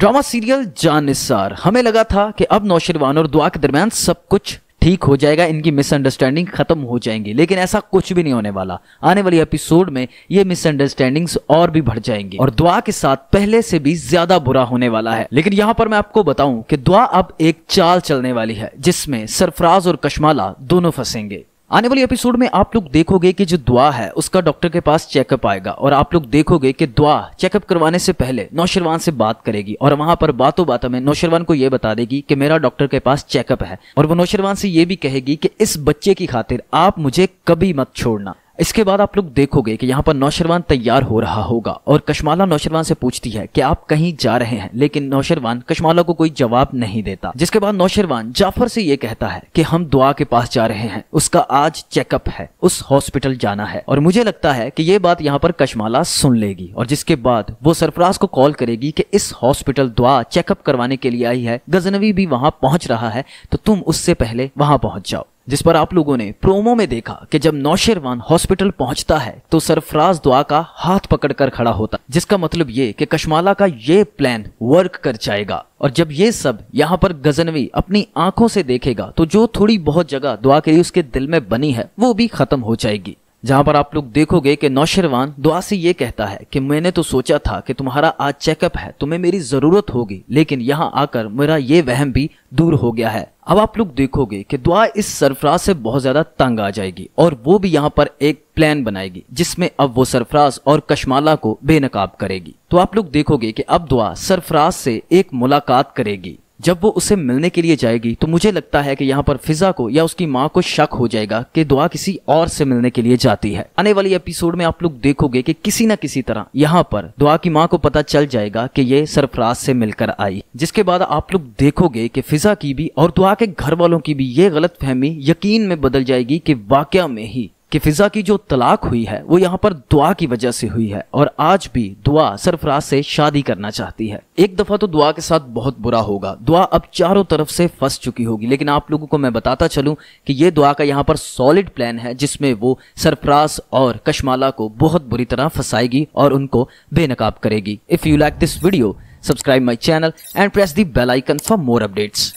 drama serial जानिसार हमें लगा था कि अब नौशिरवान और दुआ के दरमियान सब कुछ ठीक हो जाएगा इनकी मिसअंडरस्टैंडिंग खत्म हो जाएंगी लेकिन ऐसा कुछ भी नहीं होने वाला आने वाली एपिसोड में ये मिसअंडरस्टैंडिंग्स और भी बढ़ जाएंगी और दुआ के साथ पहले से भी ज्यादा बुरा होने वाला है लेकिन यहाँ पर मैं आपको बताऊं कि दुआ अब एक चाल चलने वाली है जिसमें सरफराज और कशमाला दोनों फंसेंगे आने वाले एपिसोड में आप लोग देखोगे कि जो दुआ है उसका डॉक्टर के पास चेकअप आएगा और आप लोग देखोगे कि दुआ चेकअप करवाने से पहले नौशरवान से बात करेगी और वहां पर बातों बातों में नौशरवान को यह बता देगी कि मेरा डॉक्टर के पास चेकअप है और वो नौशरवान से ये भी कहेगी कि इस बच्चे की खातिर आप मुझे कभी मत छोड़ना इसके बाद आप लोग देखोगे कि यहाँ पर नौशरवान तैयार हो रहा होगा और कशमाला नौशरवान से पूछती है कि आप कहीं जा रहे हैं लेकिन नौशरवान कशमाला को कोई जवाब नहीं देता जिसके बाद नौशरवान जाफर से ये कहता है कि हम दुआ के पास जा रहे हैं उसका आज चेकअप है उस हॉस्पिटल जाना है और मुझे लगता है की ये बात यहाँ पर कशमाला सुन लेगी और जिसके बाद वो सरफराज को कॉल करेगी की इस हॉस्पिटल दुआ चेकअप करवाने के लिए आई है गजनवी भी वहां पहुंच रहा है तो तुम उससे पहले वहां पहुंच जाओ जिस पर आप लोगों ने प्रोमो में देखा कि जब नौशेरवान हॉस्पिटल पहुंचता है तो सरफराज दुआ का हाथ पकड़कर खड़ा होता जिसका मतलब ये कि कशमाला का ये प्लान वर्क कर जाएगा और जब ये सब यहाँ पर गजनवी अपनी आंखों से देखेगा तो जो थोड़ी बहुत जगह दुआ के लिए उसके दिल में बनी है वो भी खत्म हो जाएगी जहां पर आप लोग देखोगे कि नौशरवान दुआ से ये कहता है कि मैंने तो सोचा था कि तुम्हारा आज चेकअप है तुम्हें मेरी जरूरत होगी लेकिन यहाँ आकर मेरा ये वहम भी दूर हो गया है अब आप लोग देखोगे कि दुआ इस सरफराज से बहुत ज्यादा तंग आ जाएगी और वो भी यहाँ पर एक प्लान बनाएगी जिसमें अब वो सरफराज और कश्माला को बेनकाब करेगी तो आप लोग देखोगे कि अब दुआ सरफराज से एक मुलाकात करेगी जब वो उसे मिलने के लिए जाएगी तो मुझे लगता है कि यहाँ पर फिजा को या उसकी माँ को शक हो जाएगा कि दुआ किसी और से मिलने के लिए जाती है आने वाली एपिसोड में आप लोग देखोगे कि किसी न किसी तरह यहाँ पर दुआ की माँ को पता चल जाएगा कि ये सरफराज से मिलकर आई जिसके बाद आप लोग देखोगे कि फिजा की भी और दुआ के घर वालों की भी ये गलत फहमी यकीन में बदल जाएगी की वाकया में ही कि फिज़ा की जो तलाक हुई है वो यहाँ पर दुआ की वजह से हुई है और आज भी दुआ सरफराज से शादी करना चाहती है एक दफ़ा तो दुआ के साथ बहुत बुरा होगा दुआ अब चारों तरफ से फंस चुकी होगी लेकिन आप लोगों को मैं बताता चलूं कि ये दुआ का यहाँ पर सॉलिड प्लान है जिसमें वो सरफराज और कशमाला को बहुत बुरी तरह फंसाएगी और उनको बेनकाब करेगी if you like this video subscribe my channel and press the bell icon for more updates